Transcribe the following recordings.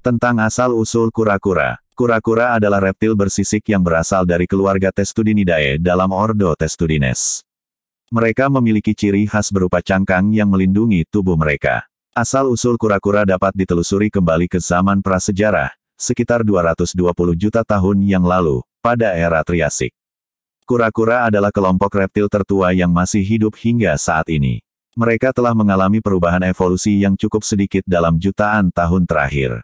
Tentang asal-usul kura-kura. Kura-kura adalah reptil bersisik yang berasal dari keluarga Testudinidae dalam Ordo Testudines. Mereka memiliki ciri khas berupa cangkang yang melindungi tubuh mereka. Asal-usul kura-kura dapat ditelusuri kembali ke zaman prasejarah, sekitar 220 juta tahun yang lalu, pada era Triasik. Kura-kura adalah kelompok reptil tertua yang masih hidup hingga saat ini. Mereka telah mengalami perubahan evolusi yang cukup sedikit dalam jutaan tahun terakhir.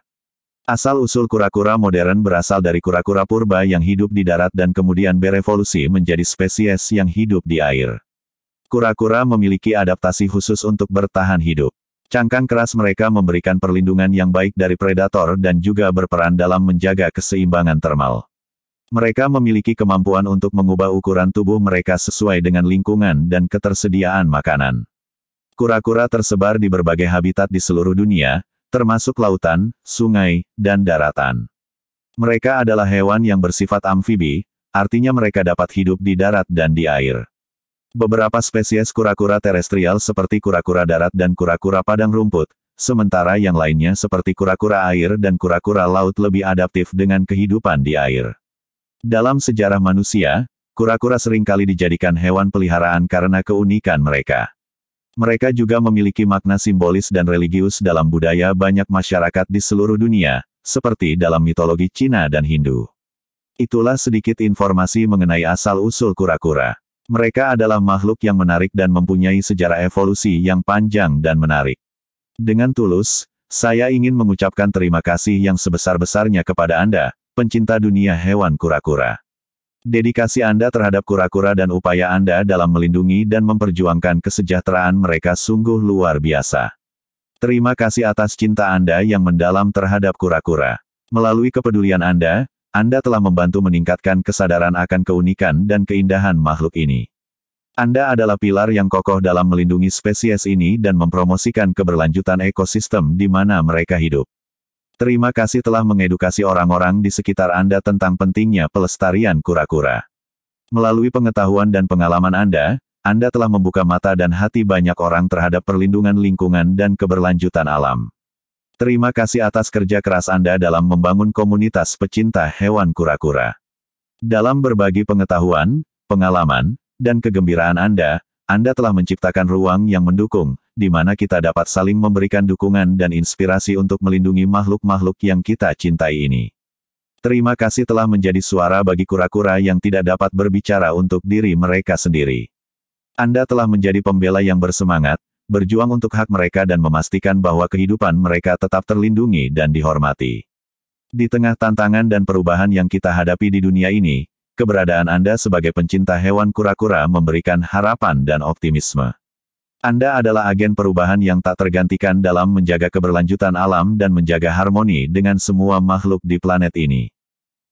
Asal-usul kura-kura modern berasal dari kura-kura purba yang hidup di darat dan kemudian berevolusi menjadi spesies yang hidup di air. Kura-kura memiliki adaptasi khusus untuk bertahan hidup. Cangkang keras mereka memberikan perlindungan yang baik dari predator dan juga berperan dalam menjaga keseimbangan termal. Mereka memiliki kemampuan untuk mengubah ukuran tubuh mereka sesuai dengan lingkungan dan ketersediaan makanan. Kura-kura tersebar di berbagai habitat di seluruh dunia, termasuk lautan, sungai, dan daratan. Mereka adalah hewan yang bersifat amfibi, artinya mereka dapat hidup di darat dan di air. Beberapa spesies kura-kura terestrial seperti kura-kura darat dan kura-kura padang rumput, sementara yang lainnya seperti kura-kura air dan kura-kura laut lebih adaptif dengan kehidupan di air. Dalam sejarah manusia, kura-kura seringkali dijadikan hewan peliharaan karena keunikan mereka mereka juga memiliki makna simbolis dan religius dalam budaya banyak masyarakat di seluruh dunia, seperti dalam mitologi Cina dan Hindu. Itulah sedikit informasi mengenai asal-usul kura-kura. Mereka adalah makhluk yang menarik dan mempunyai sejarah evolusi yang panjang dan menarik. Dengan tulus, saya ingin mengucapkan terima kasih yang sebesar-besarnya kepada Anda, pencinta dunia hewan kura-kura. Dedikasi Anda terhadap kura-kura dan upaya Anda dalam melindungi dan memperjuangkan kesejahteraan mereka sungguh luar biasa. Terima kasih atas cinta Anda yang mendalam terhadap kura-kura. Melalui kepedulian Anda, Anda telah membantu meningkatkan kesadaran akan keunikan dan keindahan makhluk ini. Anda adalah pilar yang kokoh dalam melindungi spesies ini dan mempromosikan keberlanjutan ekosistem di mana mereka hidup. Terima kasih telah mengedukasi orang-orang di sekitar Anda tentang pentingnya pelestarian kura-kura. Melalui pengetahuan dan pengalaman Anda, Anda telah membuka mata dan hati banyak orang terhadap perlindungan lingkungan dan keberlanjutan alam. Terima kasih atas kerja keras Anda dalam membangun komunitas pecinta hewan kura-kura. Dalam berbagi pengetahuan, pengalaman, dan kegembiraan Anda, Anda telah menciptakan ruang yang mendukung, di mana kita dapat saling memberikan dukungan dan inspirasi untuk melindungi makhluk-makhluk yang kita cintai ini. Terima kasih telah menjadi suara bagi kura-kura yang tidak dapat berbicara untuk diri mereka sendiri. Anda telah menjadi pembela yang bersemangat, berjuang untuk hak mereka dan memastikan bahwa kehidupan mereka tetap terlindungi dan dihormati. Di tengah tantangan dan perubahan yang kita hadapi di dunia ini, keberadaan Anda sebagai pencinta hewan kura-kura memberikan harapan dan optimisme. Anda adalah agen perubahan yang tak tergantikan dalam menjaga keberlanjutan alam dan menjaga harmoni dengan semua makhluk di planet ini.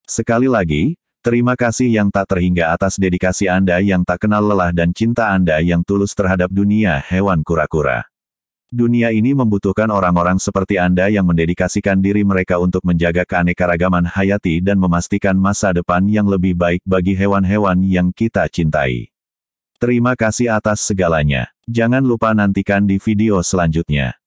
Sekali lagi, terima kasih yang tak terhingga atas dedikasi Anda yang tak kenal lelah dan cinta Anda yang tulus terhadap dunia hewan kura-kura. Dunia ini membutuhkan orang-orang seperti Anda yang mendedikasikan diri mereka untuk menjaga keanekaragaman hayati dan memastikan masa depan yang lebih baik bagi hewan-hewan yang kita cintai. Terima kasih atas segalanya. Jangan lupa nantikan di video selanjutnya.